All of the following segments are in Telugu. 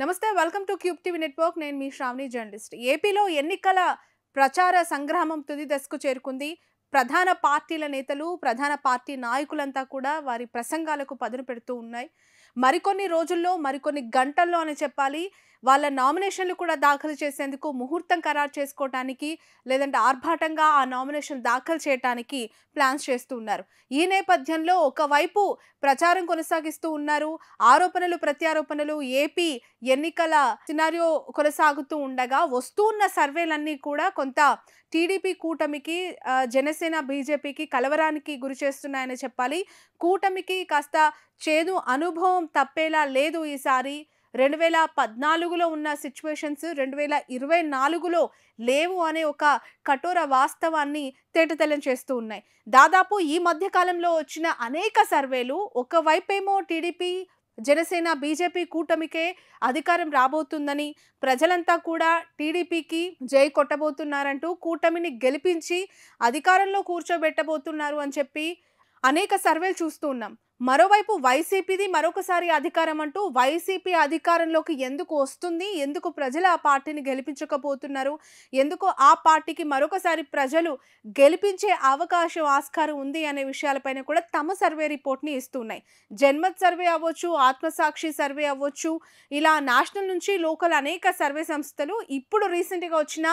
నమస్తే welcome to Cube TV network నేను మీ శ్రావణి జర్నలిస్ట్ ఏపీలో ఎన్నికల ప్రచార సంగ్రామం తుది దశకు చేరుకుంది ప్రధాన పార్టీల నేతలు ప్రధాన పార్టీ నాయకులంతా కూడా వారి ప్రసంగాలకు పదును పెడుతూ ఉన్నాయి మరికొన్ని రోజుల్లో మరికొన్ని గంటల్లో అని చెప్పాలి వాళ్ళ నామినేషన్లు కూడా దాఖలు చేసేందుకు ముహూర్తం ఖరారు చేసుకోవడానికి లేదంటే ఆర్భాటంగా ఆ నామినేషన్ దాఖలు చేయడానికి ప్లాన్స్ చేస్తూ ఉన్నారు ఈ నేపథ్యంలో ఒకవైపు ప్రచారం కొనసాగిస్తూ ఉన్నారు ఆరోపణలు ప్రత్యారోపణలు ఏపీ ఎన్నికల సినారియో కొనసాగుతూ ఉండగా వస్తున్న సర్వేలన్నీ కూడా కొంత టీడీపీ కూటమికి జనసేన బీజేపీకి కలవరానికి గురి చేస్తున్నాయని చెప్పాలి కూటమికి కాస్త చేదు అనుభవం తప్పేలా లేదు ఈసారి రెండు వేల పద్నాలుగులో ఉన్న సిచ్యువేషన్స్ రెండు వేల ఇరవై నాలుగులో లేవు అనే ఒక కఠోర వాస్తవాన్ని తేటతెల్లం చేస్తూ ఉన్నాయి దాదాపు ఈ మధ్యకాలంలో వచ్చిన అనేక సర్వేలు ఒకవైపేమో టీడీపీ జనసేన బీజేపీ కూటమికే అధికారం రాబోతుందని ప్రజలంతా కూడా టీడీపీకి జై కొట్టబోతున్నారంటూ కూటమిని గెలిపించి అధికారంలో కూర్చోబెట్టబోతున్నారు అని చెప్పి అనేక సర్వేలు చూస్తూ ఉన్నాం మరోవైపు వైసీపీది మరొకసారి అధికారం అంటూ వైసీపీ అధికారంలోకి ఎందుకు వస్తుంది ఎందుకు ప్రజలు ఆ పార్టీని గెలిపించకపోతున్నారు ఎందుకు ఆ పార్టీకి మరొకసారి ప్రజలు గెలిపించే అవకాశం ఆస్కారం ఉంది అనే విషయాలపైన కూడా తమ సర్వే రిపోర్ట్ని ఇస్తున్నాయి జన్మత్ సర్వే అవ్వచ్చు ఆత్మసాక్షి సర్వే అవ్వచ్చు ఇలా నేషనల్ నుంచి లోకల్ అనేక సర్వే సంస్థలు ఇప్పుడు రీసెంట్గా వచ్చిన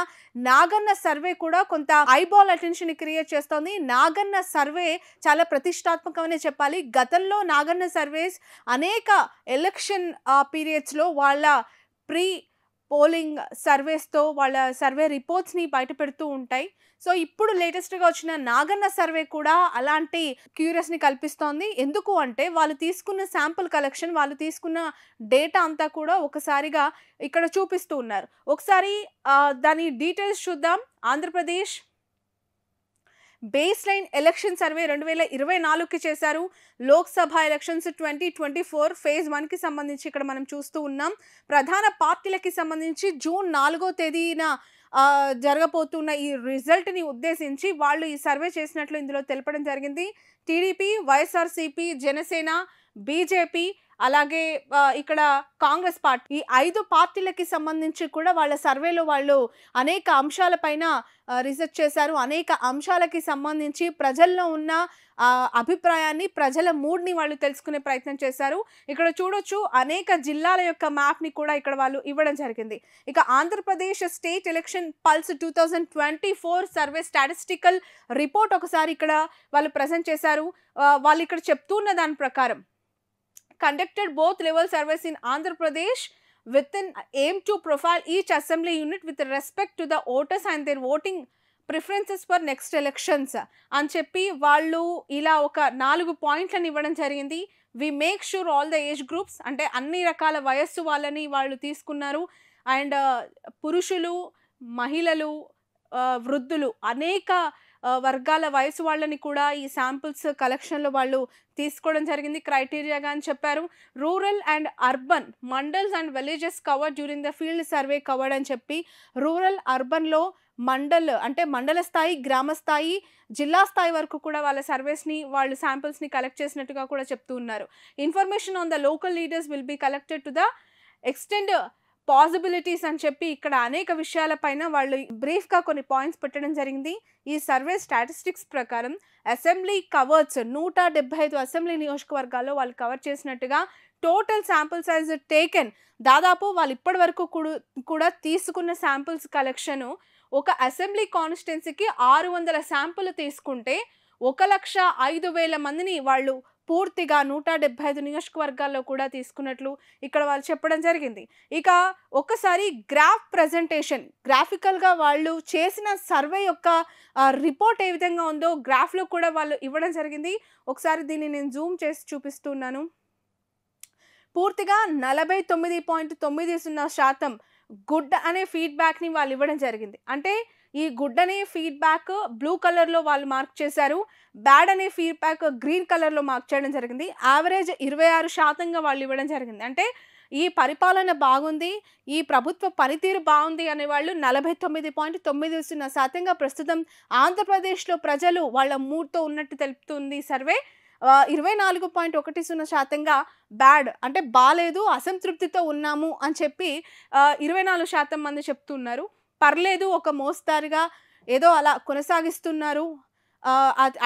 నాగన్న సర్వే కూడా కొంత ఐబాల్ అటెన్షన్ క్రియేట్ చేస్తోంది నాగన్న సర్వే చాలా ప్రతిష్టాత్మకమనే చెప్పాలి గత గతంలో నాగన్న సర్వేస్ అనేక ఎలక్షన్ పీరియడ్స్లో వాళ్ళ ప్రీ పోలింగ్ సర్వేస్తో వాళ్ళ సర్వే రిపోర్ట్స్ని బయట పెడుతూ ఉంటాయి సో ఇప్పుడు లేటెస్ట్గా వచ్చిన నాగన్న సర్వే కూడా అలాంటి క్యూరియస్ని కల్పిస్తోంది ఎందుకు అంటే వాళ్ళు తీసుకున్న శాంపుల్ కలెక్షన్ వాళ్ళు తీసుకున్న డేటా అంతా కూడా ఒకసారిగా ఇక్కడ చూపిస్తూ ఉన్నారు ఒకసారి దాని డీటెయిల్స్ చూద్దాం Andhra Pradesh base line election survey రెండు వేల ఇరవై నాలుగుకి చేశారు Lok Sabha elections twenty twenty four phase వన్కి సంబంధించి ఇక్కడ మనం చూస్తూ ఉన్నాం ప్రధాన పార్టీలకి సంబంధించి జూన్ నాలుగో తేదీన జరగబోతున్న ఈ రిజల్ట్ని ఉద్దేశించి వాళ్ళు ఈ సర్వే చేసినట్లు ఇందులో తెలపడం జరిగింది టీడీపీ వైఎస్ఆర్సీపీ జనసేన బీజేపీ అలాగే ఇక్కడ కాంగ్రెస్ పార్టీ ఈ ఐదు పార్టీలకి సంబంధించి కూడా వాళ్ళ సర్వేలో వాళ్ళు అనేక అంశాలపైన రీసెర్చ్ చేశారు అనేక అంశాలకి సంబంధించి ప్రజల్లో ఉన్న అభిప్రాయాన్ని ప్రజల మూడ్ని వాళ్ళు తెలుసుకునే ప్రయత్నం చేశారు ఇక్కడ చూడొచ్చు అనేక జిల్లాల యొక్క మ్యాప్ని కూడా ఇక్కడ వాళ్ళు ఇవ్వడం జరిగింది ఇక Andhra Pradesh state election pulse two thousand twenty four survey statistical report ఒకసారి ఇక్కడ వాళ్ళు ప్రజెంట్ చేశారు వాళ్ళు ఇక్కడ చెప్తున్న దాని ప్రకారం conducted both level surveys in Andhra Pradesh with an aim to profile each assembly unit with respect to the voters and their voting preferences for next elections అని చెప్పి వాళ్ళు ఇలా ఒక నాలుగు పాయింట్లను ఇవ్వడం జరిగింది we make sure all the age groups అంటే అన్ని రకాల వయస్సు వాళ్ళని వాళ్ళు తీసుకున్నారు అండ్ పురుషులు మహిళలు వృద్ధులు అనేక వర్గాల వయసు వాళ్ళని కూడా ఈ శాంపుల్స్ కలెక్షన్లో వాళ్ళు తీసుకోవడం జరిగింది క్రైటీరియాగా అని చెప్పారు rural and urban mandals and villages covered during the field survey covered అని చెప్పి రూరల్ అర్బన్లో మండల్ అంటే మండల స్థాయి గ్రామ స్థాయి జిల్లా స్థాయి వరకు కూడా వాళ్ళ సర్వేస్ని వాళ్ళు శాంపుల్స్ని కలెక్ట్ చేసినట్టుగా కూడా చెప్తూ ఉన్నారు information on the local leaders will be collected to the extend possibilities అని చెప్పి ఇక్కడ అనేక విషయాలపైన వాళ్ళు బ్రీఫ్గా కొన్ని పాయింట్స్ పెట్టడం జరిగింది ఈ సర్వే స్టాటిస్టిక్స్ ప్రకారం అసెంబ్లీ కవర్స్ నూట డెబ్బై ఐదు అసెంబ్లీ నియోజకవర్గాల్లో వాళ్ళు కవర్ చేసినట్టుగా టోటల్ శాంపుల్ సైజ్ టేకెన్ దాదాపు వాళ్ళు ఇప్పటి వరకు కూడా తీసుకున్న శాంపుల్స్ కలెక్షను ఒక అసెంబ్లీ కాన్స్టిట్యున్సీకి ఆరు వందల శాంపుల్ తీసుకుంటే ఒక లక్ష ఐదు వేల మందిని వాళ్ళు పూర్తిగా నూట డెబ్బై ఐదు నియోజకవర్గాల్లో కూడా తీసుకున్నట్లు ఇక్కడ వాళ్ళు చెప్పడం జరిగింది ఇక ఒకసారి గ్రాఫ్ ప్రజెంటేషన్ గ్రాఫికల్గా వాళ్ళు చేసిన సర్వే యొక్క రిపోర్ట్ ఏ విధంగా ఉందో గ్రాఫ్లో కూడా వాళ్ళు ఇవ్వడం జరిగింది ఒకసారి దీన్ని నేను జూమ్ చేసి చూపిస్తున్నాను పూర్తిగా నలభై తొమ్మిది పాయింట్ తొమ్మిది సున్నా శాతం గుడ్ అనే ఫీడ్బ్యాక్ని వాళ్ళు ఇవ్వడం జరిగింది అంటే ఈ గుడ్ అనే ఫీడ్బ్యాక్ బ్లూ కలర్లో వాళ్ళు మార్క్ చేశారు బ్యాడ్ అనే ఫీడ్బ్యాక్ గ్రీన్ కలర్లో మార్క్ చేయడం జరిగింది యావరేజ్ ఇరవై ఆరు శాతంగా వాళ్ళు ఇవ్వడం జరిగింది అంటే ఈ పరిపాలన బాగుంది ఈ ప్రభుత్వ పనితీరు బాగుంది అనేవాళ్ళు నలభై తొమ్మిది పాయింట్ తొమ్మిది సున్నా శాతంగా ప్రస్తుతం ఆంధ్రప్రదేశ్లో ప్రజలు వాళ్ళ మూడ్తో ఉన్నట్టు తెలుపుతుంది సర్వే ఇరవై నాలుగు పాయింట్ ఒకటి సున్నా శాతంగా బ్యాడ్ అంటే బాగాలేదు అసంతృప్తితో ఉన్నాము అని చెప్పి ఇరవై నాలుగు శాతం మంది చెప్తున్నారు పర్లేదు ఒక మోస్తారుగా ఏదో అలా కొనసాగిస్తున్నారు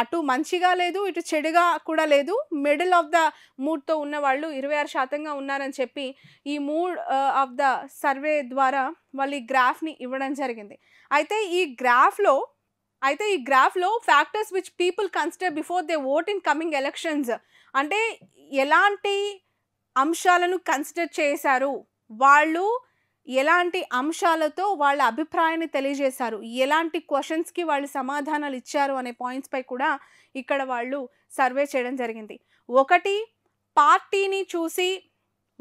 అటు మంచిగా లేదు ఇటు చెడుగా కూడా లేదు మిడిల్ ఆఫ్ ద మూడ్తో ఉన్న వాళ్ళు ఇరవై ఆరు శాతంగా ఉన్నారని చెప్పి ఈ మూడ్ ఆఫ్ ద సర్వే ద్వారా వాళ్ళు ఈ గ్రాఫ్ని ఇవ్వడం జరిగింది అయితే ఈ గ్రాఫ్లో అయితే ఈ గ్రాఫ్లో factors which people consider before they vote in coming elections అంటే ఎలాంటి అంశాలను కన్సిడర్ చేశారు వాళ్ళు ఎలాంటి అంశాలతో వాళ్ళ అభిప్రాయాన్ని తెలియజేశారు ఎలాంటి క్వశ్చన్స్కి వాళ్ళు సమాధానాలు ఇచ్చారు అనే పాయింట్స్పై కూడా ఇక్కడ వాళ్ళు సర్వే చేయడం జరిగింది ఒకటి పార్టీని చూసి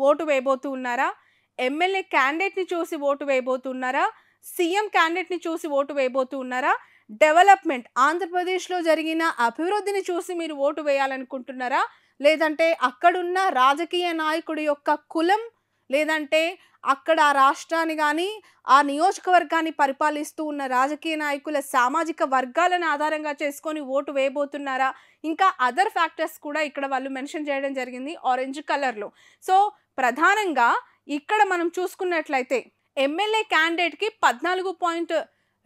ఓటు వేయబోతూ ఉన్నారా ఎమ్మెల్యే క్యాండిడేట్ని చూసి ఓటు వేయబోతున్నారా సీఎం క్యాండిడేట్ని చూసి ఓటు వేయబోతూ ఉన్నారా డెవలప్మెంట్ ఆంధ్రప్రదేశ్లో జరిగిన అభివృద్ధిని చూసి మీరు ఓటు వేయాలనుకుంటున్నారా లేదంటే అక్కడున్న రాజకీయ నాయకుడి యొక్క కులం లేదంటే అక్కడ ఆ రాష్ట్రాన్ని కానీ ఆ నియోజకవర్గాన్ని పరిపాలిస్తూ ఉన్న రాజకీయ నాయకుల సామాజిక వర్గాలను ఆధారంగా చేసుకొని ఓటు వేయబోతున్నారా ఇంకా అదర్ ఫ్యాక్టర్స్ కూడా ఇక్కడ వాళ్ళు మెన్షన్ చేయడం జరిగింది ఆరెంజ్ కలర్లో సో ప్రధానంగా ఇక్కడ మనం చూసుకున్నట్లయితే ఎమ్మెల్యే క్యాండిడేట్కి పద్నాలుగు పాయింట్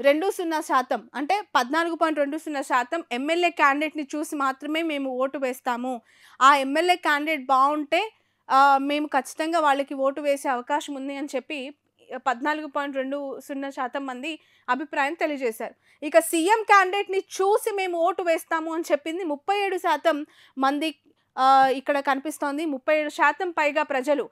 రెండు సున్నా శాతం అంటే పద్నాలుగు పాయింట్ రెండు సున్నా శాతం ఎమ్మెల్యే క్యాండిడేట్ని చూసి మాత్రమే మేము ఓటు వేస్తాము ఆ ఎమ్మెల్యే క్యాండిడేట్ బాగుంటే మేము ఖచ్చితంగా వాళ్ళకి ఓటు వేసే అవకాశం ఉంది అని చెప్పి పద్నాలుగు పాయింట్ రెండు సున్నా శాతం మంది అభిప్రాయం తెలియజేశారు ఇక సీఎం క్యాండిడేట్ని చూసి మేము ఓటు వేస్తాము అని చెప్పింది ముప్పై ఏడు శాతం మంది ఇక్కడ కనిపిస్తోంది ముప్పై ఏడు శాతం పైగా ప్రజలు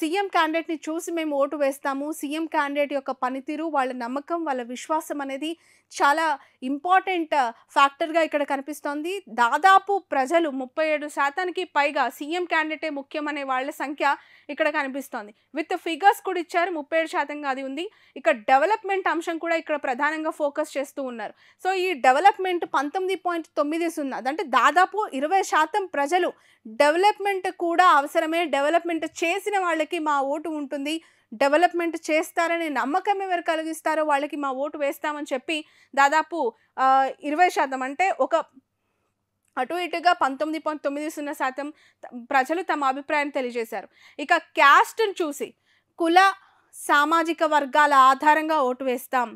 సీఎం క్యాండిడేట్ని చూసి మేము ఓటు వేస్తాము సీఎం క్యాండిడేట్ యొక్క పనితీరు వాళ్ళ నమ్మకం వాళ్ళ విశ్వాసం అనేది చాలా ఇంపార్టెంట్ ఫ్యాక్టర్గా ఇక్కడ కనిపిస్తోంది దాదాపు ప్రజలు ముప్పై ఏడు శాతానికి పైగా సీఎం క్యాండిడేటే ముఖ్యం అనే వాళ్ళ సంఖ్య ఇక్కడ కనిపిస్తోంది విత్ ఫిగర్స్ కూడా ఇచ్చారు ముప్పై ఏడు శాతంగా అది ఉంది ఇక్కడ డెవలప్మెంట్ అంశం కూడా ఇక్కడ ప్రధానంగా ఫోకస్ చేస్తూ ఉన్నారు సో ఈ డెవలప్మెంట్ పంతొమ్మిది పాయింట్ తొమ్మిది సున్నా అంటే దాదాపు ఇరవై శాతం ప్రజలు డెవలప్మెంట్ కూడా అవసరమే డెవలప్మెంట్ చేసిన వాళ్ళకి మా ఓటు ఉంటుంది డెవలప్మెంట్ చేస్తారనే నమ్మకం ఎవరు కలిగిస్తారో వాళ్ళకి మా ఓటు వేస్తామని చెప్పి దాదాపు ఇరవై శాతం అంటే ఒక అటు ఇటుగా పంతొమ్మిది పాయింట్ తొమ్మిది సున్నా శాతం ప్రజలు తమ అభిప్రాయం తెలియజేశారు ఇక క్యాస్ట్ను చూసి కుల సామాజిక వర్గాల ఆధారంగా ఓటు వేస్తాం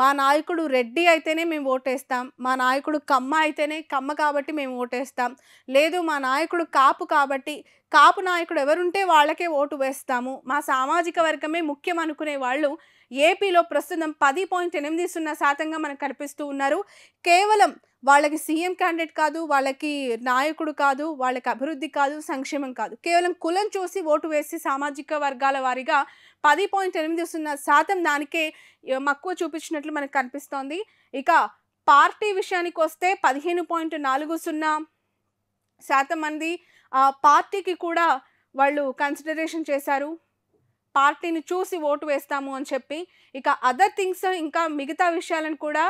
మా నాయకుడు రెడ్డి అయితేనే మేము ఓటేస్తాం మా నాయకుడు కమ్మ అయితేనే కమ్మ కాబట్టి మేము ఓటేస్తాం లేదు మా నాయకుడు కాపు కాబట్టి కాపు నాయకుడు ఎవరుంటే వాళ్ళకే ఓటు వేస్తాము మా సామాజిక వర్గమే ముఖ్యం అనుకునే వాళ్ళు ఏపీలో ప్రస్తుతం పది పాయింట్ ఎనిమిది సున్నా శాతంగా మనకు కనిపిస్తూ ఉన్నారు కేవలం వాళ్ళకి సీఎం క్యాండిడేట్ కాదు వాళ్ళకి నాయకుడు కాదు వాళ్ళకి అభివృద్ధి కాదు సంక్షేమం కాదు కేవలం కులం చూసి ఓటు వేసి సామాజిక వర్గాల వారిగా పది పాయింట్ ఎనిమిది సున్నా శాతం దానికే మక్కువ చూపించినట్లు మనకు కనిపిస్తోంది ఇక పార్టీ విషయానికి వస్తే పదిహేను పాయింట్ నాలుగు సున్నా శాతం మంది ఆ పార్టీకి కూడా వాళ్ళు కన్సిడరేషన్ చేశారు పార్టీని చూసి ఓటు వేస్తాము అని చెప్పి ఇక అదర్ థింగ్స్ ఇంకా మిగతా విషయాలను కూడా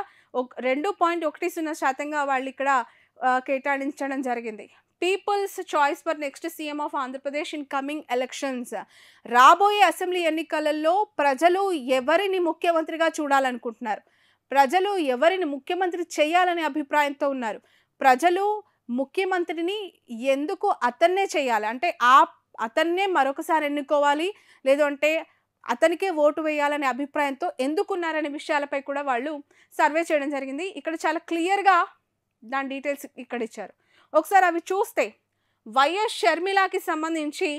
రెండు పాయింట్ ఒకటి సున్నా శాతంగా వాళ్ళు ఇక్కడ కేటాయించడం జరిగింది people's choice for next CM of Andhra Pradesh in coming elections రాబోయే అసెంబ్లీ ఎన్నికలలో ప్రజలు ఎవరిని ముఖ్యమంత్రిగా చూడాలనుకుంటున్నారు ప్రజలు ఎవరిని ముఖ్యమంత్రి చేయాలనే అభిప్రాయంతో ఉన్నారు ప్రజలు ముఖ్యమంత్రిని ఎందుకు అతన్నే చేయాలి అంటే ఆ అతన్నే మరొకసారి ఎన్నుకోవాలి లేదంటే అతనికే ఓటు వేయాలనే అభిప్రాయంతో ఎందుకున్నారనే విషయాలపై కూడా వాళ్ళు సర్వే చేయడం జరిగింది ఇక్కడ చాలా క్లియర్గా దాని డీటెయిల్స్ ఇక్కడ ఇచ్చారు ఒకసారి అవి చూస్తే వైఎస్ షర్మిలాకి సంబంధించి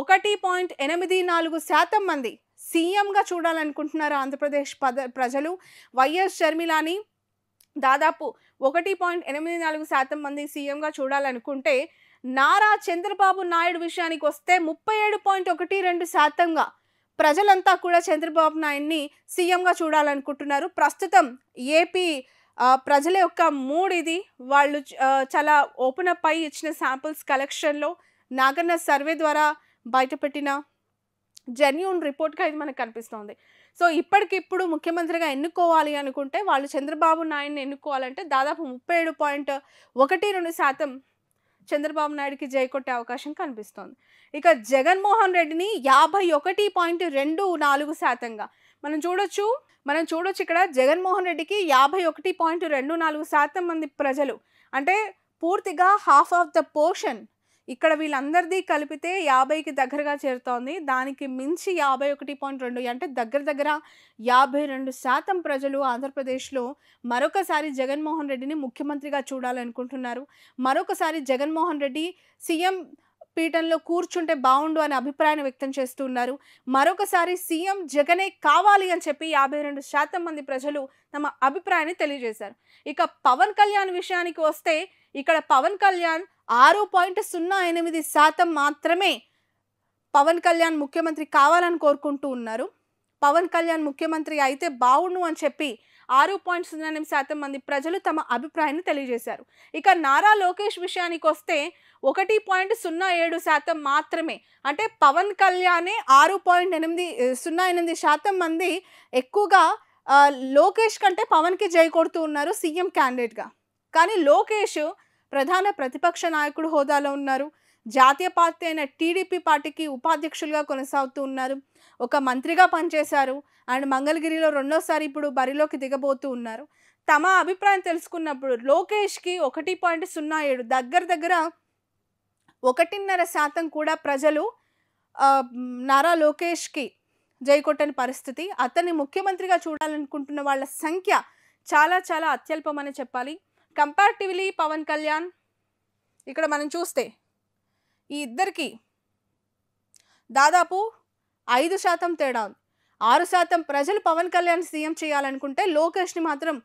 ఒకటి పాయింట్ ఎనిమిది నాలుగు శాతం మంది సీఎంగా చూడాలనుకుంటున్నారు ఆంధ్రప్రదేశ్ పద ప్రజలు వైఎస్ షర్మిలాని దాదాపు ఒకటి పాయింట్ ఎనిమిది నాలుగు శాతం మంది సీఎంగా చూడాలనుకుంటే నారా చంద్రబాబు నాయుడు విషయానికి వస్తే ముప్పై ఏడు పాయింట్ ఒకటి రెండు శాతంగా ప్రజలంతా కూడా చంద్రబాబు నాయుడిని సీఎంగా చూడాలనుకుంటున్నారు ప్రస్తుతం ఏపీ ప్రజల యొక్క మూడ్ ఇది వాళ్ళు చాలా ఓపెన్ అప్ అయి ఇచ్చిన శాంపుల్స్ కలెక్షన్లో నాగన్న సర్వే ద్వారా బయటపెట్టిన జెన్యున్ రిపోర్ట్గా ఇది మనకు కనిపిస్తోంది సో ఇప్పటికిప్పుడు ముఖ్యమంత్రిగా ఎన్నుకోవాలి అనుకుంటే వాళ్ళు చంద్రబాబు నాయుడిని ఎన్నుకోవాలంటే దాదాపు ముప్పై ఏడు పాయింట్ ఒకటి రెండు శాతం చంద్రబాబు నాయుడుకి కొట్టే అవకాశం కనిపిస్తోంది ఇక జగన్మోహన్ రెడ్డిని యాభై ఒకటి పాయింట్ రెండు నాలుగు శాతంగా మనం చూడొచ్చు మనం చూడొచ్చు ఇక్కడ జగన్మోహన్ రెడ్డికి యాభై ఒకటి పాయింట్ రెండు నాలుగు శాతం మంది ప్రజలు అంటే పూర్తిగా హాఫ్ ఆఫ్ ద పోర్షన్ ఇక్కడ వీళ్ళందరిది కలిపితే యాభైకి దగ్గరగా చేరుతోంది దానికి మించి యాభై ఒకటి పాయింట్ రెండు అంటే దగ్గర దగ్గర యాభై రెండు శాతం ప్రజలు ఆంధ్రప్రదేశ్లో మరొకసారి జగన్మోహన్ రెడ్డిని ముఖ్యమంత్రిగా చూడాలనుకుంటున్నారు మరొకసారి జగన్మోహన్ రెడ్డి సీఎం పీఠంలో కూర్చుంటే బాగుండు అనే అభిప్రాయాన్ని వ్యక్తం చేస్తున్నారు మరొకసారి సీఎం జగనే కావాలి అని చెప్పి యాభై రెండు శాతం మంది ప్రజలు తమ అభిప్రాయాన్ని తెలియజేశారు ఇక పవన్ కళ్యాణ్ విషయానికి వస్తే ఇక్కడ పవన్ కళ్యాణ్ ఆరు పాయింట్ సున్నా ఎనిమిది శాతం మాత్రమే పవన్ కళ్యాణ్ ముఖ్యమంత్రి కావాలని కోరుకుంటూ ఉన్నారు పవన్ కళ్యాణ్ ముఖ్యమంత్రి అయితే బావుండు అని చెప్పి ఆరు పాయింట్ సున్నా ఎనిమిది శాతం మంది ప్రజలు తమ అభిప్రాయాన్ని తెలియజేశారు ఇక నారా లోకేష్ విషయానికి వస్తే ఒకటి పాయింట్ సున్నా ఏడు శాతం మాత్రమే అంటే పవన్ కళ్యాణే ఆరు పాయింట్ ఎనిమిది సున్నా ఎనిమిది శాతం మంది ఎక్కువగా లోకేష్ కంటే పవన్కి జై కొడుతూ ఉన్నారు సీఎం క్యాండిడేట్గా కానీ లోకేష్ ప్రధాన ప్రతిపక్ష నాయకుడు హోదాలో ఉన్నారు జాతీయ పార్టీ అయిన టీడీపీ పార్టీకి ఉపాధ్యక్షులుగా కొనసాగుతూ ఉన్నారు ఒక మంత్రిగా పనిచేశారు అండ్ మంగళగిరిలో రెండోసారి ఇప్పుడు బరిలోకి దిగబోతూ ఉన్నారు తమ అభిప్రాయం తెలుసుకున్నప్పుడు లోకేష్కి ఒకటి పాయింట్ సున్నా ఏడు దగ్గర దగ్గర ఒకటిన్నర శాతం కూడా ప్రజలు నారా లోకేష్కి జై కొట్టని పరిస్థితి అతన్ని ముఖ్యమంత్రిగా చూడాలనుకుంటున్న వాళ్ళ సంఖ్య చాలా చాలా అత్యల్పమని చెప్పాలి కంపారిటివ్లీ పవన్ కళ్యాణ్ ఇక్కడ మనం చూస్తే ఈ ఇద్దరికి దాదాపు ఐదు శాతం తేడా ఉంది ఆరు శాతం ప్రజలు పవన్ కళ్యాణ్ సీఎం చేయాలనుకుంటే లోకేష్ని మాత్రం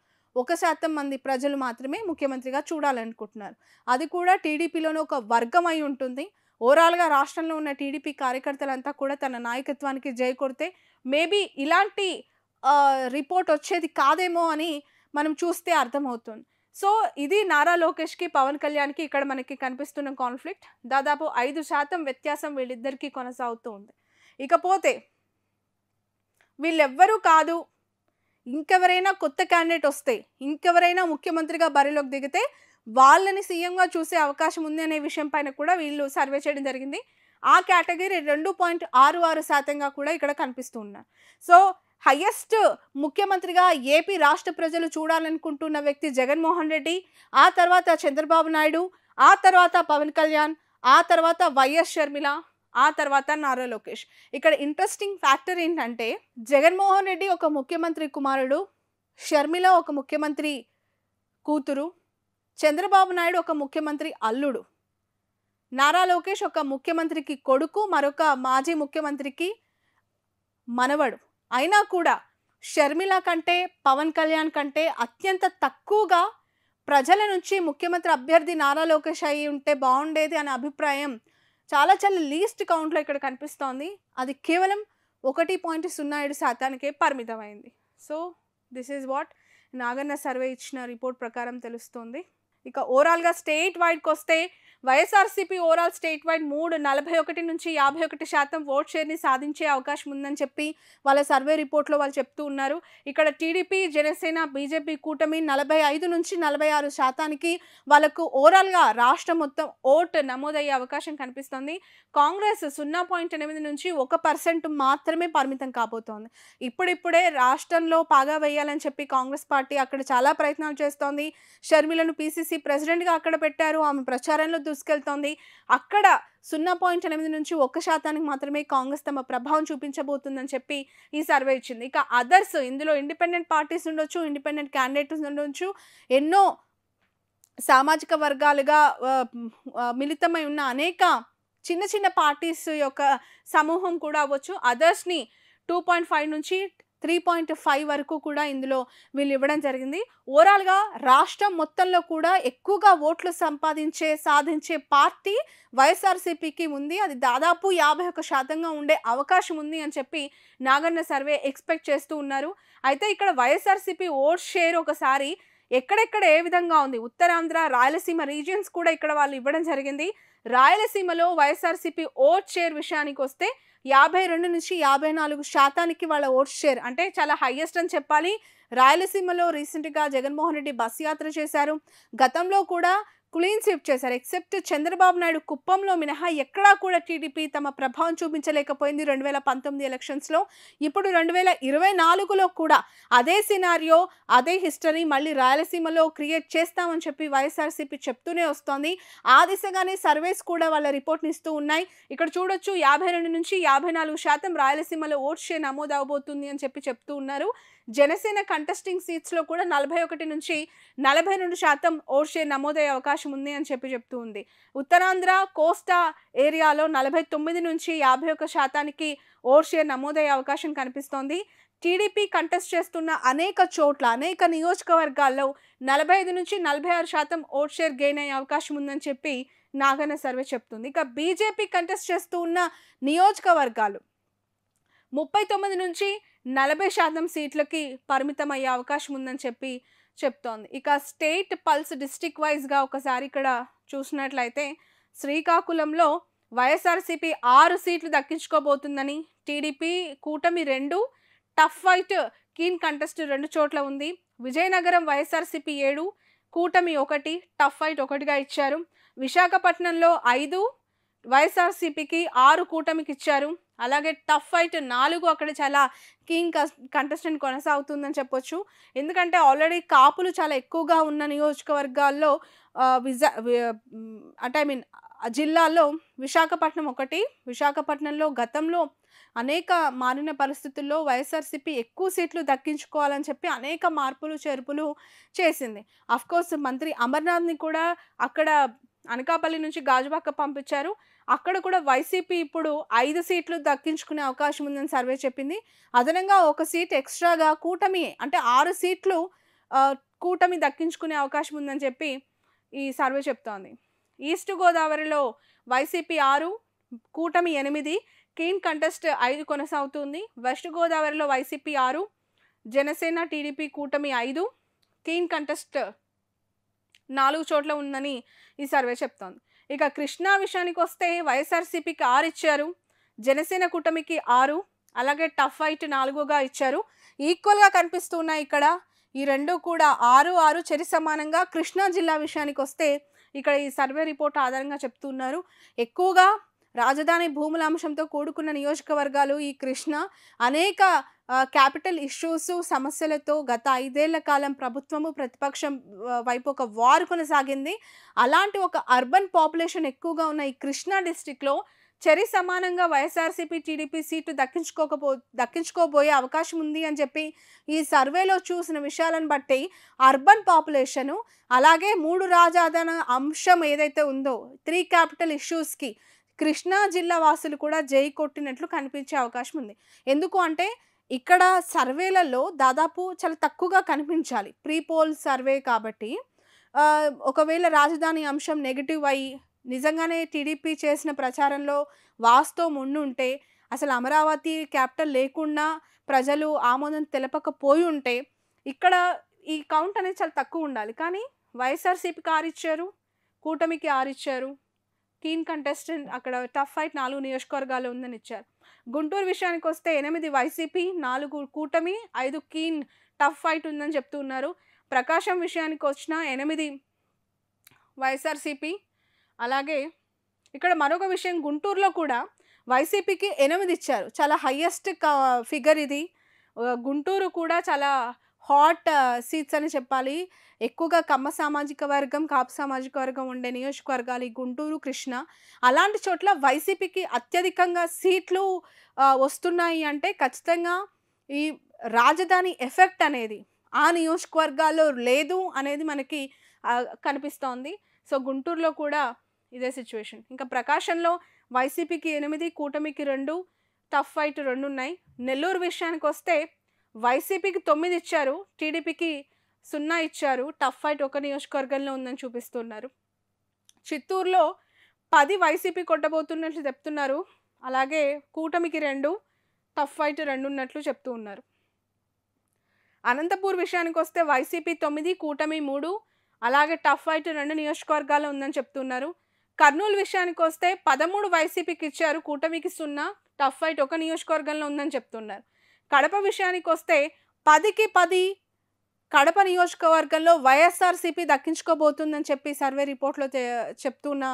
ఒక శాతం మంది ప్రజలు మాత్రమే ముఖ్యమంత్రిగా చూడాలనుకుంటున్నారు అది కూడా టీడీపీలోనే ఒక వర్గం అయి ఉంటుంది ఓవరాల్గా రాష్ట్రంలో ఉన్న టీడీపీ కార్యకర్తలంతా కూడా తన నాయకత్వానికి జై కొడితే మేబీ ఇలాంటి రిపోర్ట్ వచ్చేది కాదేమో అని మనం చూస్తే అర్థమవుతుంది సో ఇది నారా లోకేష్కి పవన్ కళ్యాణ్కి ఇక్కడ మనకి కనిపిస్తున్న కాన్ఫ్లిక్ట్ దాదాపు ఐదు శాతం వ్యత్యాసం వీళ్ళిద్దరికీ కొనసాగుతూ ఉంది ఇకపోతే వీళ్ళెవ్వరూ కాదు ఇంకెవరైనా కొత్త క్యాండిడేట్ వస్తే ఇంకెవరైనా ముఖ్యమంత్రిగా బరిలోకి దిగితే వాళ్ళని సీఎంగా చూసే అవకాశం ఉంది అనే విషయం పైన కూడా వీళ్ళు సర్వే చేయడం జరిగింది ఆ కేటగిరీ రెండు పాయింట్ ఆరు ఆరు శాతంగా కూడా ఇక్కడ కనిపిస్తూ ఉన్నారు సో హయ్యెస్ట్ ముఖ్యమంత్రిగా ఏపీ రాష్ట్ర ప్రజలు చూడాలనుకుంటున్న వ్యక్తి జగన్మోహన్ రెడ్డి ఆ తర్వాత చంద్రబాబు నాయుడు ఆ తర్వాత పవన్ కళ్యాణ్ ఆ తర్వాత వైఎస్ షర్మిల ఆ తర్వాత నారా లోకేష్ ఇక్కడ ఇంట్రెస్టింగ్ ఫ్యాక్టర్ ఏంటంటే జగన్మోహన్ రెడ్డి ఒక ముఖ్యమంత్రి కుమారుడు షర్మిల ఒక ముఖ్యమంత్రి కూతురు చంద్రబాబు నాయుడు ఒక ముఖ్యమంత్రి అల్లుడు నారా లోకేష్ ఒక ముఖ్యమంత్రికి కొడుకు మరొక మాజీ ముఖ్యమంత్రికి మనవడు అయినా కూడా షర్మిల కంటే పవన్ కళ్యాణ్ కంటే అత్యంత తక్కువగా ప్రజల నుంచి ముఖ్యమంత్రి అభ్యర్థి నారా లోకేష్ అయ్యి ఉంటే బాగుండేది అనే అభిప్రాయం చాలా చాలా లీస్ట్ కౌంట్లో ఇక్కడ కనిపిస్తోంది అది కేవలం ఒకటి పాయింట్ సున్నా ఏడు శాతానికే పరిమితమైంది so this is what Naganna survey ఇచ్చిన రిపోర్ట్ ప్రకారం తెలుస్తోంది ఇక ఓవరాల్గా స్టేట్ వైడ్కి వస్తే వైఎస్ఆర్సీపీ ఓవరాల్ స్టేట్ వైడ్ మూడు నలభై ఒకటి నుంచి యాభై ఒకటి శాతం ఓట్ షేర్ని సాధించే అవకాశం ఉందని చెప్పి వాళ్ళ సర్వే రిపోర్ట్లో వాళ్ళు చెప్తూ ఉన్నారు ఇక్కడ టీడీపీ జనసేన బీజేపీ కూటమి నలభై ఐదు నుంచి నలభై ఆరు శాతానికి వాళ్ళకు ఓవరాల్గా రాష్ట్రం మొత్తం ఓట్ నమోదయ్యే అవకాశం కనిపిస్తోంది కాంగ్రెస్ సున్నా పాయింట్ ఎనిమిది నుంచి ఒక పర్సెంట్ మాత్రమే పరిమితం కాబోతోంది ఇప్పుడిప్పుడే రాష్ట్రంలో పాగా వేయాలని చెప్పి కాంగ్రెస్ పార్టీ అక్కడ చాలా ప్రయత్నాలు చేస్తోంది షర్మిలను పీసీసీ చేసి ప్రెసిడెంట్గా అక్కడ పెట్టారు ఆమె ప్రచారంలో దూసుకెళ్తోంది అక్కడ సున్నా పాయింట్ ఎనిమిది నుంచి ఒక్క శాతానికి మాత్రమే కాంగ్రెస్ తమ ప్రభావం చూపించబోతుందని చెప్పి ఈ సర్వే ఇచ్చింది ఇక అదర్స్ ఇందులో ఇండిపెండెంట్ పార్టీస్ ఉండొచ్చు ఇండిపెండెంట్ క్యాండిడేట్స్ ఉండొచ్చు ఎన్నో సామాజిక వర్గాలుగా మిళితమై ఉన్న అనేక చిన్న చిన్న పార్టీస్ యొక్క సమూహం కూడా అవ్వచ్చు అదర్స్ని టూ పాయింట్ ఫైవ్ నుంచి త్రీ పాయింట్ ఫైవ్ వరకు కూడా ఇందులో వీళ్ళు ఇవ్వడం జరిగింది ఓవరాల్గా రాష్ట్రం మొత్తంలో కూడా ఎక్కువగా ఓట్లు సంపాదించే సాధించే పార్టీ వైఎస్ఆర్సీపీకి ఉంది అది దాదాపు యాభై ఒక శాతంగా ఉండే అవకాశం ఉంది అని చెప్పి నాగన్న సర్వే ఎక్స్పెక్ట్ చేస్తూ ఉన్నారు అయితే ఇక్కడ వైఎస్ఆర్సీపీ ఓట్ షేర్ ఒకసారి ఎక్కడెక్కడ ఏ విధంగా ఉంది ఉత్తరాంధ్ర రాయలసీమ రీజియన్స్ కూడా ఇక్కడ వాళ్ళు ఇవ్వడం జరిగింది రాయలసీమలో వైఎస్ఆర్సీపీ ఓట్ షేర్ విషయానికి వస్తే యాభై రెండు నుంచి యాభై నాలుగు శాతానికి వాళ్ళ ఓట్ షేర్ అంటే చాలా హయ్యెస్ట్ అని చెప్పాలి రాయలసీమలో రీసెంట్గా జగన్మోహన్ రెడ్డి బస్ యాత్ర చేశారు గతంలో కూడా క్లీన్ స్వీప్ చేశారు ఎక్సెప్ట్ చంద్రబాబు నాయుడు కుప్పంలో మినహా ఎక్కడా కూడా టీడీపీ తమ ప్రభావం చూపించలేకపోయింది రెండు వేల పంతొమ్మిది ఎలక్షన్స్లో ఇప్పుడు రెండు వేల ఇరవై నాలుగులో కూడా అదే సినారియో అదే హిస్టరీ మళ్ళీ రాయలసీమలో క్రియేట్ చేస్తామని చెప్పి వైఎస్ఆర్సీపీ చెప్తూనే వస్తోంది ఆ దిశగానే సర్వేస్ కూడా వాళ్ళ రిపోర్ట్ని ఇస్తూ ఉన్నాయి ఇక్కడ చూడొచ్చు యాభై రెండు నుంచి యాభై నాలుగు శాతం రాయలసీమలో ఓట్స్ నమోదు అవబోతుంది అని చెప్పి చెప్తూ ఉన్నారు జనసేన కంటెస్టింగ్ సీట్స్లో కూడా నలభై ఒకటి నుంచి నలభై రెండు శాతం ఓట్ షేర్ నమోదయ్యే అవకాశం ఉంది అని చెప్పి చెప్తూ ఉంది ఉత్తరాంధ్ర కోస్తా ఏరియాలో నలభై తొమ్మిది నుంచి యాభై ఒక శాతానికి ఓట్ షేర్ నమోదయ్యే అవకాశం కనిపిస్తోంది టీడీపీ కంటెస్ట్ చేస్తున్న అనేక చోట్ల అనేక నియోజకవర్గాల్లో నలభై ఐదు నుంచి నలభై ఆరు శాతం ఓట్ షేర్ గెయిన్ అయ్యే అవకాశం ఉందని చెప్పి నాగన్న సర్వే చెప్తుంది ఇక బీజేపీ కంటెస్ట్ చేస్తూ ఉన్న నియోజకవర్గాలు ముప్పై తొమ్మిది నుంచి నలభై శాతం సీట్లకి పరిమితం అయ్యే అవకాశం ఉందని చెప్పి చెప్తోంది ఇక స్టేట్ పల్స్ డిస్టిక్ వైజ్గా ఒకసారి ఇక్కడ చూసినట్లయితే శ్రీకాకుళంలో వైఎస్ఆర్సీపీ ఆరు సీట్లు దక్కించుకోబోతుందని టీడీపీ కూటమి రెండు టఫ్ ఫైట్ కీన్ కంటెస్ట్ రెండు చోట్ల ఉంది విజయనగరం వైఎస్ఆర్సీపీ ఏడు కూటమి ఒకటి టఫ్ ఫైట్ ఒకటిగా ఇచ్చారు విశాఖపట్నంలో ఐదు వైఎస్ఆర్సీపీకి ఆరు కూటమికి ఇచ్చారు అలాగే టఫ్ ఫైట్ నాలుగు అక్కడ చాలా కింగ్ కంటెస్టెంట్ కొనసాగుతుందని చెప్పొచ్చు ఎందుకంటే ఆల్రెడీ కాపులు చాలా ఎక్కువగా ఉన్న నియోజకవర్గాల్లో విజా అంటే ఐ మీన్ జిల్లాల్లో విశాఖపట్నం ఒకటి విశాఖపట్నంలో గతంలో అనేక మారిన పరిస్థితుల్లో వైఎస్ఆర్సీపీ ఎక్కువ సీట్లు దక్కించుకోవాలని చెప్పి అనేక మార్పులు చేర్పులు చేసింది అఫ్కోర్స్ మంత్రి అమర్నాథ్ని కూడా అక్కడ అనకాపల్లి నుంచి గాజువాక పంపించారు అక్కడ కూడా వైసీపీ ఇప్పుడు ఐదు సీట్లు దక్కించుకునే అవకాశం ఉందని సర్వే చెప్పింది అదనంగా ఒక సీట్ ఎక్స్ట్రాగా కూటమి అంటే ఆరు సీట్లు కూటమి దక్కించుకునే అవకాశం ఉందని చెప్పి ఈ సర్వే చెప్తోంది ఈస్ట్ గోదావరిలో వైసీపీ ఆరు కూటమి ఎనిమిది కీన్ కంటెస్ట్ ఐదు కొనసాగుతుంది వెస్ట్ గోదావరిలో వైసీపీ ఆరు జనసేన టీడీపీ కూటమి ఐదు కీన్ కంటెస్ట్ నాలుగు చోట్ల ఉందని ఈ సర్వే చెప్తోంది ఇక కృష్ణా విషయానికి వస్తే వైఎస్ఆర్సీపీకి ఆరు ఇచ్చారు జనసేన కూటమికి ఆరు అలాగే టఫ్ ఫైట్ నాలుగుగా ఇచ్చారు ఈక్వల్గా కనిపిస్తున్నాయి ఇక్కడ ఈ రెండు కూడా ఆరు ఆరు చెరి సమానంగా కృష్ణా జిల్లా విషయానికి వస్తే ఇక్కడ ఈ సర్వే రిపోర్ట్ ఆధారంగా చెప్తున్నారు ఎక్కువగా రాజధాని భూముల అంశంతో కూడుకున్న నియోజకవర్గాలు ఈ కృష్ణ అనేక క్యాపిటల్ ఇష్యూస్ సమస్యలతో గత ఐదేళ్ల కాలం ప్రభుత్వము ప్రతిపక్షం వైపు ఒక వార్ కొనసాగింది అలాంటి ఒక అర్బన్ పాపులేషన్ ఎక్కువగా ఉన్న ఈ కృష్ణా డిస్టిక్లో చెరి సమానంగా వైఎస్ఆర్సీపీ టీడీపీ సీటు దక్కించుకోకపో దక్కించుకోబోయే అవకాశం ఉంది అని చెప్పి ఈ సర్వేలో చూసిన విషయాలను బట్టి అర్బన్ పాపులేషను అలాగే మూడు రాజాదన అంశం ఏదైతే ఉందో త్రీ క్యాపిటల్ ఇష్యూస్కి కృష్ణా జిల్లా వాసులు కూడా జై కొట్టినట్లు కనిపించే అవకాశం ఉంది ఎందుకు అంటే ఇక్కడ సర్వేలలో దాదాపు చాలా తక్కువగా కనిపించాలి ప్రీ పోల్ సర్వే కాబట్టి ఒకవేళ రాజధాని అంశం నెగిటివ్ అయ్యి నిజంగానే టీడీపీ చేసిన ప్రచారంలో వాస్తవం ఉండుంటే అసలు అమరావతి క్యాపిటల్ లేకుండా ప్రజలు ఆమోదం తెలపకపోయి ఉంటే ఇక్కడ ఈ కౌంట్ అనేది చాలా తక్కువ ఉండాలి కానీ వైఎస్ఆర్సీపీకి ఆరిచ్చారు కూటమికి ఆరిచ్చారు కీన్ కంటెస్టెంట్ అక్కడ టఫ్ ఫైట్ నాలుగు నియోజకవర్గాలు ఉందని ఇచ్చారు గుంటూరు విషయానికి వస్తే ఎనిమిది వైసీపీ నాలుగు కూటమి ఐదు కీన్ టఫ్ ఫైట్ ఉందని చెప్తున్నారు ప్రకాశం విషయానికి వచ్చిన ఎనిమిది వైఎస్ఆర్సీపీ అలాగే ఇక్కడ మరొక విషయం గుంటూరులో కూడా వైసీపీకి ఎనిమిది ఇచ్చారు చాలా హయ్యెస్ట్ ఫిగర్ ఇది గుంటూరు కూడా చాలా హాట్ సీట్స్ అని చెప్పాలి ఎక్కువగా కమ్మ సామాజిక వర్గం కాపు సామాజిక వర్గం ఉండే నియోజకవర్గాలు గుంటూరు కృష్ణ అలాంటి చోట్ల వైసీపీకి అత్యధికంగా సీట్లు వస్తున్నాయి అంటే ఖచ్చితంగా ఈ రాజధాని ఎఫెక్ట్ అనేది ఆ నియోజకవర్గాల్లో లేదు అనేది మనకి కనిపిస్తోంది సో గుంటూరులో కూడా ఇదే సిచ్యువేషన్ ఇంకా ప్రకాశంలో వైసీపీకి ఎనిమిది కూటమికి రెండు టఫ్ ఫైట్ రెండు ఉన్నాయి నెల్లూరు విషయానికి వస్తే వైసీపీకి తొమ్మిది ఇచ్చారు టీడీపీకి సున్నా ఇచ్చారు టఫ్ ఫైట్ ఒక నియోజకవర్గంలో ఉందని చూపిస్తున్నారు చిత్తూరులో పది వైసీపీ కొట్టబోతున్నట్లు చెప్తున్నారు అలాగే కూటమికి రెండు టఫ్ ఫైట్ రెండు ఉన్నట్లు చెప్తూ ఉన్నారు అనంతపూర్ విషయానికి వస్తే వైసీపీ తొమ్మిది కూటమి మూడు అలాగే టఫ్ ఫైట్ రెండు నియోజకవర్గాల్లో ఉందని చెప్తున్నారు కర్నూలు విషయానికి వస్తే పదమూడు వైసీపీకి ఇచ్చారు కూటమికి సున్నా టఫ్ ఫైట్ ఒక నియోజకవర్గంలో ఉందని చెప్తున్నారు కడప విషయానికి వస్తే పదికి పది కడప నియోజకవర్గంలో వైఎస్ఆర్సీపీ దక్కించుకోబోతుందని చెప్పి సర్వే రిపోర్ట్లో చెప్తున్న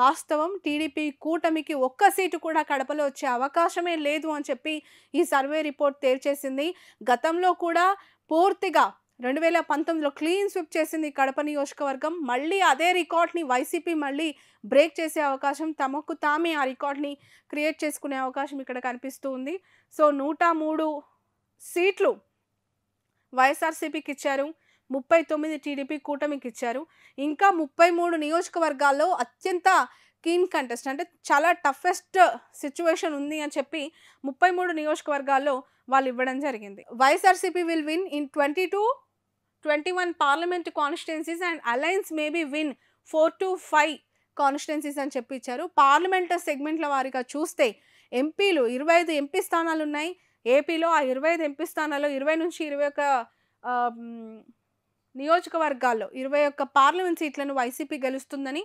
వాస్తవం టీడీపీ కూటమికి ఒక్క సీటు కూడా కడపలో వచ్చే అవకాశమే లేదు అని చెప్పి ఈ సర్వే రిపోర్ట్ తేల్చేసింది గతంలో కూడా పూర్తిగా రెండు వేల పంతొమ్మిదిలో క్లీన్ స్విప్ చేసింది కడప నియోజకవర్గం మళ్ళీ అదే రికార్డ్ని వైసీపీ మళ్ళీ బ్రేక్ చేసే అవకాశం తమకు తామే ఆ రికార్డ్ని క్రియేట్ చేసుకునే అవకాశం ఇక్కడ కనిపిస్తూ ఉంది సో నూట మూడు సీట్లు వైఎస్ఆర్సీపీకి ఇచ్చారు ముప్పై తొమ్మిది టీడీపీ కూటమికి ఇచ్చారు ఇంకా ముప్పై మూడు నియోజకవర్గాల్లో అత్యంత కీన్ కంటెస్ట్ అంటే చాలా టఫెస్ట్ సిచ్యువేషన్ ఉంది అని చెప్పి ముప్పై మూడు నియోజకవర్గాల్లో వాళ్ళు ఇవ్వడం జరిగింది YSRCP will win in twenty two 21 parliament constituencies and alliance maybe win four to five constituencies అని చెప్పి ఇచ్చారు పార్లమెంట్ సెగ్మెంట్ల వారిగా చూస్తే ఎంపీలు ఇరవై ఐదు ఎంపీ స్థానాలు ఉన్నాయి ఏపీలో ఆ ఇరవై ఐదు ఎంపీ స్థానాల్లో ఇరవై నుంచి ఇరవై ఒక నియోజకవర్గాల్లో ఇరవై ఒక్క పార్లమెంట్ సీట్లను వైసీపీ గెలుస్తుందని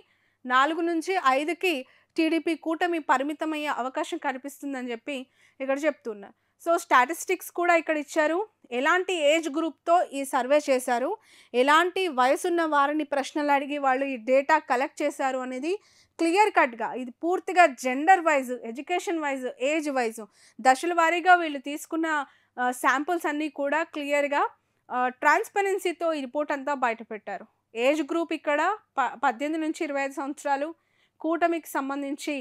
నాలుగు నుంచి ఐదుకి టీడీపీ కూటమి పరిమితమయ్యే అవకాశం కనిపిస్తుందని చెప్పి ఇక్కడ చెప్తున్నారు సో స్టాటిస్టిక్స్ కూడా ఇక్కడ ఇచ్చారు ఎలాంటి ఏజ్ గ్రూప్తో ఈ సర్వే చేశారు ఎలాంటి వయసున్న వారిని ప్రశ్నలు అడిగి వాళ్ళు ఈ డేటా కలెక్ట్ చేశారు అనేది క్లియర్ కట్గా ఇది పూర్తిగా gender wise education wise age wise దశల వారీగా వీళ్ళు తీసుకున్న శాంపుల్స్ అన్నీ కూడా క్లియర్గా ట్రాన్స్పరెన్సీతో ఈ రిపోర్ట్ అంతా బయటపెట్టారు ఏజ్ గ్రూప్ ఇక్కడ ప పద్దెనిమిది నుంచి ఇరవై ఐదు సంవత్సరాలు కూటమికి సంబంధించి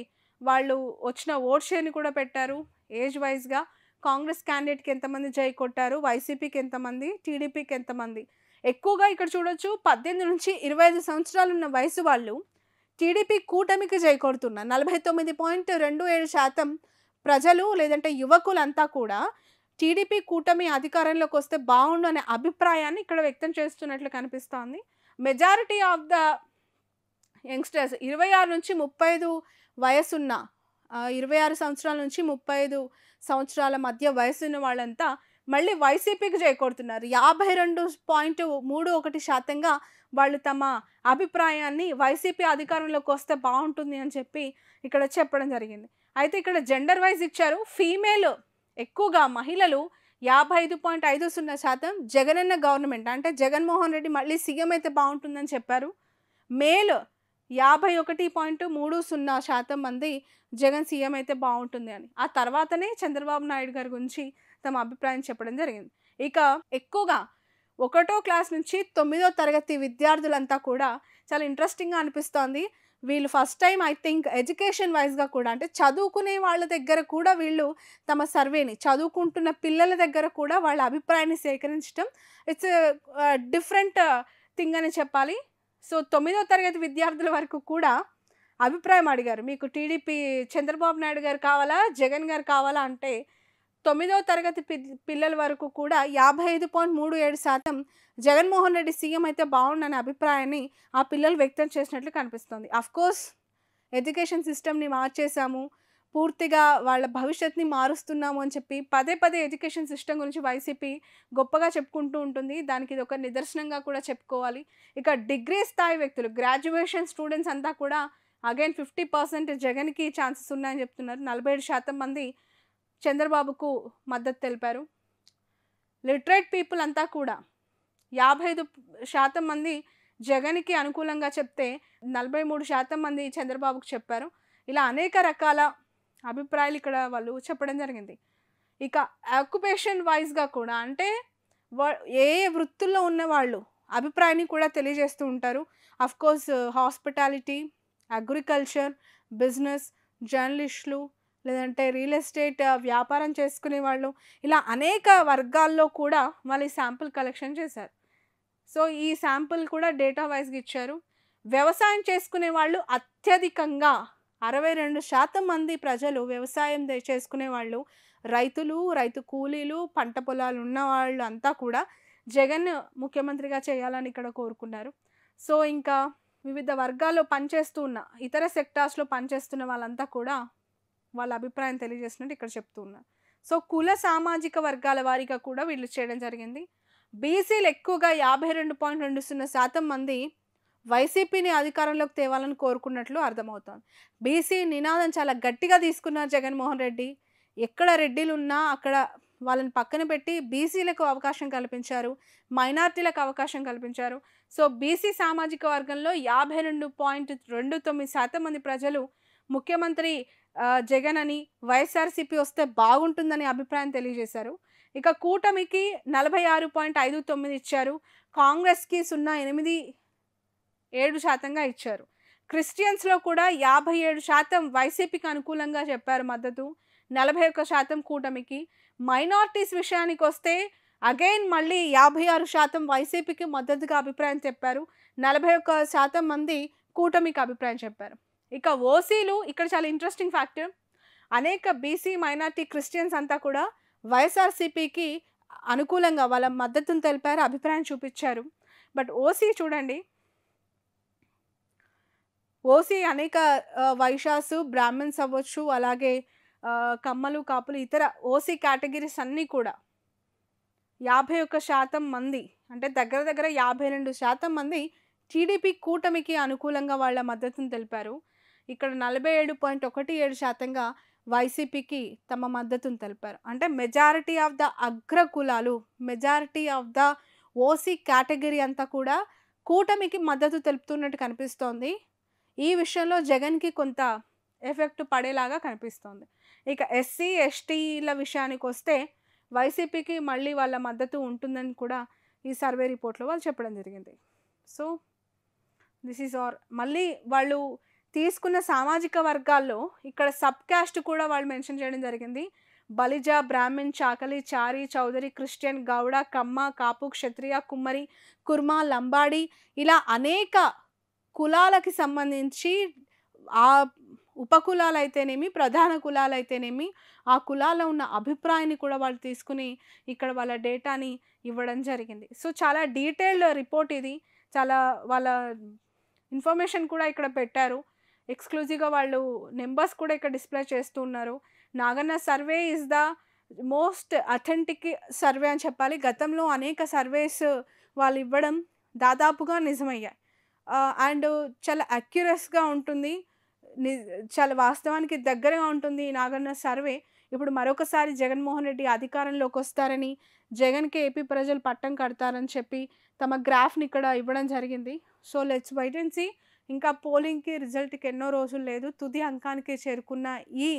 వాళ్ళు వచ్చిన ఓట్ షేర్ని కూడా పెట్టారు ఏజ్ వైజ్గా కాంగ్రెస్ క్యాండిడేట్కి ఎంతమంది జై కొట్టారు వైసీపీకి ఎంతమంది టీడీపీకి ఎంతమంది ఎక్కువగా ఇక్కడ చూడొచ్చు పద్దెనిమిది నుంచి ఇరవై ఐదు సంవత్సరాలు ఉన్న వయసు వాళ్ళు టీడీపీ కూటమికి జై కొడుతున్నారు నలభై తొమ్మిది పాయింట్ రెండు ఏడు శాతం ప్రజలు లేదంటే యువకులంతా కూడా టీడీపీ కూటమి అధికారంలోకి వస్తే బాగుండు అనే అభిప్రాయాన్ని ఇక్కడ వ్యక్తం చేస్తున్నట్లు కనిపిస్తోంది మెజారిటీ ఆఫ్ ద యంగ్స్టర్స్ ఇరవై ఆరు నుంచి ముప్పై ఐదు వయసున్న ఇరవై ఆరు సంవత్సరాల నుంచి ముప్పై సంవత్సరాల మధ్య వయసున్న వాళ్ళంతా మళ్ళీ వైసీపీకి చేకూడుతున్నారు యాభై రెండు పాయింట్ మూడు ఒకటి శాతంగా వాళ్ళు తమ అభిప్రాయాన్ని వైసీపీ అధికారంలోకి వస్తే బాగుంటుంది అని చెప్పి ఇక్కడ చెప్పడం జరిగింది అయితే ఇక్కడ జెండర్ వైజ్ ఇచ్చారు ఫీమేల్ ఎక్కువగా మహిళలు యాభై ఐదు పాయింట్ ఐదు సున్నా శాతం జగనన్న గవర్నమెంట్ అంటే జగన్మోహన్ రెడ్డి మళ్ళీ సీఎం అయితే బాగుంటుందని చెప్పారు మేల్ యాభై ఒకటి పాయింట్ మూడు సున్నా శాతం మంది జగన్ సీఎం అయితే బాగుంటుంది అని ఆ తర్వాతనే చంద్రబాబు నాయుడు గారి గురించి తమ అభిప్రాయం చెప్పడం జరిగింది ఇక ఎక్కువగా ఒకటో క్లాస్ నుంచి తొమ్మిదో తరగతి విద్యార్థులంతా కూడా చాలా ఇంట్రెస్టింగ్గా అనిపిస్తోంది వీళ్ళు first time I think education వైజ్గా కూడా అంటే చదువుకునే వాళ్ళ దగ్గర కూడా వీళ్ళు తమ సర్వేని చదువుకుంటున్న పిల్లల దగ్గర కూడా వాళ్ళ అభిప్రాయాన్ని సేకరించడం ఇట్స్ డిఫరెంట్ థింగ్ అని చెప్పాలి సో తొమ్మిదో తరగతి విద్యార్థుల వరకు కూడా అభిప్రాయం అడిగారు మీకు టీడీపీ చంద్రబాబు నాయుడు గారు కావాలా జగన్ గారు కావాలా అంటే తొమ్మిదో తరగతి పిల్లల వరకు కూడా యాభై ఐదు పాయింట్ మూడు ఏడు శాతం జగన్మోహన్ రెడ్డి సీఎం అయితే బాగుండనే అభిప్రాయాన్ని ఆ పిల్లలు వ్యక్తం చేసినట్లు కనిపిస్తుంది అఫ్కోర్స్ ఎడ్యుకేషన్ సిస్టమ్ని మార్చేశాము పూర్తిగా వాళ్ళ భవిష్యత్ని మారుస్తున్నాము అని చెప్పి పదే పదే ఎడ్యుకేషన్ సిస్టమ్ గురించి వైసీపీ గొప్పగా చెప్పుకుంటూ ఉంటుంది దానికి ఇది ఒక నిదర్శనంగా కూడా చెప్పుకోవాలి ఇక డిగ్రీ స్థాయి వ్యక్తులు గ్రాడ్యుయేషన్ స్టూడెంట్స్ అంతా కూడా అగైన్ ఫిఫ్టీ పర్సెంట్ జగన్కి ఛాన్సెస్ ఉన్నాయని చెప్తున్నారు నలభై ఏడు శాతం మంది చంద్రబాబుకు మద్దతు తెలిపారు లిటరేట్ పీపుల్ అంతా కూడా యాభై ఐదు శాతం మంది జగన్కి అనుకూలంగా చెప్తే నలభై మూడు శాతం మంది చంద్రబాబుకు చెప్పారు ఇలా అనేక రకాల అభిప్రాయాలు ఇక్కడ వాళ్ళు చెప్పడం జరిగింది ఇక ఆక్యుపేషన్ వైజ్గా కూడా అంటే ఏ వృత్తుల్లో ఉన్న వాళ్ళు అభిప్రాయాన్ని కూడా తెలియజేస్తూ ఉంటారు కోర్స్ హాస్పిటాలిటీ అగ్రికల్చర్ బిజినెస్ జర్నలిస్టులు లేదంటే రియల్ ఎస్టేట్ వ్యాపారం చేసుకునే వాళ్ళు ఇలా అనేక వర్గాల్లో కూడా వాళ్ళు శాంపుల్ కలెక్షన్ చేశారు సో ఈ శాంపుల్ కూడా డేటా వైజ్గా ఇచ్చారు వ్యవసాయం చేసుకునే వాళ్ళు అత్యధికంగా అరవై రెండు శాతం మంది ప్రజలు వ్యవసాయం చేసుకునే వాళ్ళు రైతులు రైతు కూలీలు పంట పొలాలు ఉన్న వాళ్ళు అంతా కూడా జగన్ ముఖ్యమంత్రిగా చేయాలని ఇక్కడ కోరుకున్నారు సో ఇంకా వివిధ వర్గాల్లో పనిచేస్తూ ఉన్న ఇతర సెక్టార్స్లో పనిచేస్తున్న వాళ్ళంతా కూడా వాళ్ళ అభిప్రాయం తెలియజేసినట్టు ఇక్కడ చెప్తూ ఉన్నారు సో కుల సామాజిక వర్గాల వారిగా కూడా వీళ్ళు చేయడం జరిగింది బీసీలు ఎక్కువగా యాభై రెండు పాయింట్ రెండు సున్నా శాతం మంది వైసీపీని అధికారంలోకి తేవాలని కోరుకున్నట్లు అర్థమవుతోంది బీసీ నినాదం చాలా గట్టిగా తీసుకున్నారు జగన్మోహన్ రెడ్డి ఎక్కడ రెడ్డిలు ఉన్నా అక్కడ వాళ్ళని పక్కన పెట్టి బీసీలకు అవకాశం కల్పించారు మైనార్టీలకు అవకాశం కల్పించారు సో బీసీ సామాజిక వర్గంలో యాభై రెండు పాయింట్ రెండు తొమ్మిది శాతం మంది ప్రజలు ముఖ్యమంత్రి జగన్ అని వైఎస్ఆర్సీపీ వస్తే బాగుంటుందని అభిప్రాయం తెలియజేశారు ఇక కూటమికి నలభై ఆరు పాయింట్ ఐదు తొమ్మిది ఇచ్చారు కాంగ్రెస్కి సున్నా ఎనిమిది ఏడు శాతంగా ఇచ్చారు క్రిస్టియన్స్లో కూడా యాభై ఏడు శాతం వైసీపీకి అనుకూలంగా చెప్పారు మద్దతు నలభై ఒక్క శాతం కూటమికి మైనార్టీస్ విషయానికి వస్తే అగైన్ మళ్ళీ యాభై ఆరు శాతం వైసీపీకి మద్దతుగా అభిప్రాయం చెప్పారు నలభై ఒక్క శాతం మంది కూటమికి అభిప్రాయం చెప్పారు ఇక ఓసీలు ఇక్కడ చాలా ఇంట్రెస్టింగ్ ఫ్యాక్టర్ అనేక బీసీ మైనార్టీ క్రిస్టియన్స్ అంతా కూడా వైఎస్ఆర్సీపీకి అనుకూలంగా వాళ్ళ మద్దతును తెలిపారు అభిప్రాయం చూపించారు బట్ ఓసీ చూడండి ఓసీ అనేక వైశాసు బ్రాహ్మణ్స్ అవ్వచ్చు అలాగే కమ్మలు కాపులు ఇతర ఓసీ కేటగిరీస్ అన్నీ కూడా యాభై ఒక్క శాతం మంది అంటే దగ్గర దగ్గర యాభై రెండు శాతం మంది టీడీపీ కూటమికి అనుకూలంగా వాళ్ళ మద్దతును తెలిపారు ఇక్కడ నలభై ఏడు పాయింట్ ఒకటి ఏడు శాతంగా వైసీపీకి తమ మద్దతును తెలిపారు అంటే మెజారిటీ ఆఫ్ ద అగ్ర కులాలు majority of the OC category అంతా కూడా కూటమికి మద్దతు తెలుపుతున్నట్టు కనిపిస్తోంది ఈ విషయంలో జగన్కి కొంత ఎఫెక్ట్ పడేలాగా కనిపిస్తోంది ఇక ఎస్సీ ఎస్టీల విషయానికి వస్తే వైసీపీకి మళ్ళీ వాళ్ళ మద్దతు ఉంటుందని కూడా ఈ సర్వే రిపోర్ట్లో వాళ్ళు చెప్పడం జరిగింది సో దిస్ ఈజ్ ఆర్ మళ్ళీ వాళ్ళు తీసుకున్న సామాజిక వర్గాల్లో ఇక్కడ సబ్ క్యాస్ట్ కూడా వాళ్ళు మెన్షన్ చేయడం జరిగింది బలిజ బ్రాహ్మిన్ చాకలి చారి చౌదరి క్రిస్టియన్ గౌడ కమ్మ కాపు క్షత్రియ కుమ్మరి కుర్మ లంబాడి ఇలా అనేక కులాలకి సంబంధించి ఆ ఉపకులాలు అయితేనేమి ప్రధాన కులాలు అయితేనేమి ఆ కులాల్లో ఉన్న అభిప్రాయాన్ని కూడా వాళ్ళు తీసుకుని ఇక్కడ వాళ్ళ డేటాని ఇవ్వడం జరిగింది సో చాలా డీటెయిల్డ్ రిపోర్ట్ ఇది చాలా వాళ్ళ ఇన్ఫర్మేషన్ కూడా ఇక్కడ పెట్టారు ఎక్స్క్లూజివ్గా వాళ్ళు నెంబర్స్ కూడా ఇక్కడ డిస్ప్లే చేస్తూ ఉన్నారు Naganna survey is the most authentic survey అని చెప్పాలి గతంలో అనేక సర్వేస్ వాళ్ళు ఇవ్వడం దాదాపుగా నిజమయ్యాయి అండ్ చాలా అక్యురస్గా ఉంటుంది చాలా వాస్తవానికి దగ్గరగా ఉంటుంది ఈ నాగన్న సర్వే ఇప్పుడు మరొకసారి జగన్మోహన్ రెడ్డి అధికారంలోకి వస్తారని జగన్కి ఏపీ ప్రజలు పట్టం కడతారని చెప్పి తమ గ్రాఫ్ని ఇక్కడ ఇవ్వడం జరిగింది సో లెట్స్ వైట్ ఇంకా పోలింగ్కి రిజల్ట్కి ఎన్నో రోజులు లేదు తుది అంకానికి చేరుకున్న ఈ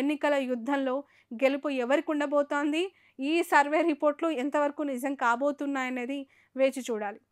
ఎన్నికల యుద్ధంలో గెలుపు ఎవరికి ఉండబోతోంది ఈ సర్వే రిపోర్ట్లు ఎంతవరకు నిజం కాబోతున్నాయనేది వేచి చూడాలి